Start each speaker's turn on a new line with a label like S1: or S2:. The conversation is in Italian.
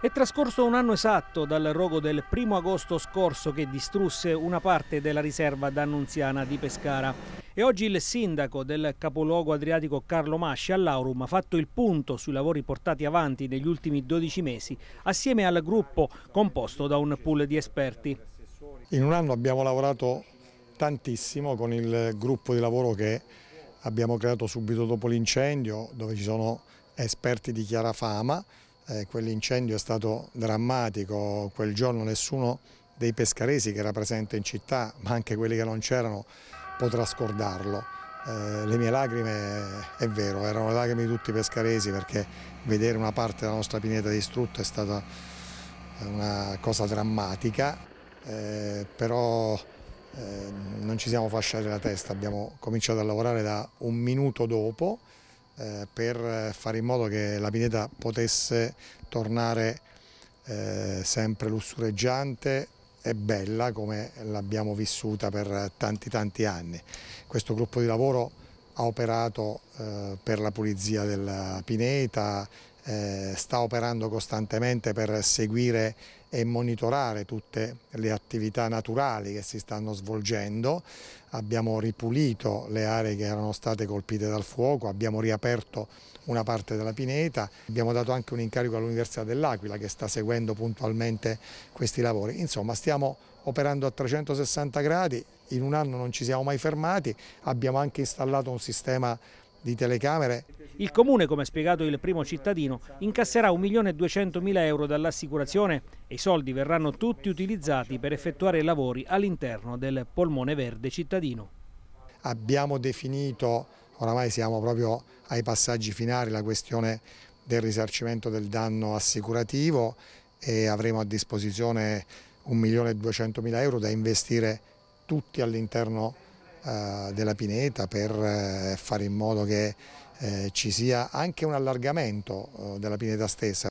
S1: È trascorso un anno esatto dal rogo del primo agosto scorso che distrusse una parte della riserva d'Annunziana di Pescara e oggi il sindaco del capoluogo adriatico Carlo Masci all'Aurum ha fatto il punto sui lavori portati avanti negli ultimi 12 mesi assieme al gruppo composto da un pool di esperti.
S2: In un anno abbiamo lavorato tantissimo con il gruppo di lavoro che abbiamo creato subito dopo l'incendio dove ci sono esperti di chiara fama eh, quell'incendio è stato drammatico, quel giorno nessuno dei pescaresi che era presente in città, ma anche quelli che non c'erano, potrà scordarlo. Eh, le mie lacrime, è vero, erano le lacrime di tutti i pescaresi perché vedere una parte della nostra pineta distrutta è stata una cosa drammatica, eh, però eh, non ci siamo fasciati la testa, abbiamo cominciato a lavorare da un minuto dopo eh, per fare in modo che la pineta potesse tornare eh, sempre lussureggiante e bella come l'abbiamo vissuta per tanti tanti anni. Questo gruppo di lavoro ha operato eh, per la pulizia della pineta, eh, sta operando costantemente per seguire e monitorare tutte le attività naturali che si stanno svolgendo. Abbiamo ripulito le aree che erano state colpite dal fuoco, abbiamo riaperto una parte della pineta, abbiamo dato anche un incarico all'Università dell'Aquila che sta seguendo puntualmente questi lavori. Insomma stiamo operando a 360 gradi in un anno non ci siamo mai fermati, abbiamo anche installato un
S1: sistema di telecamere. Il comune, come ha spiegato il primo cittadino, incasserà 1.200.000 euro dall'assicurazione e i soldi verranno tutti utilizzati per effettuare lavori all'interno del polmone verde cittadino.
S2: Abbiamo definito, oramai siamo proprio ai passaggi finali, la questione del risarcimento del danno assicurativo e avremo a disposizione 1.200.000 euro da investire tutti all'interno eh, della pineta per eh, fare in modo che eh, ci sia anche un allargamento della pineta stessa.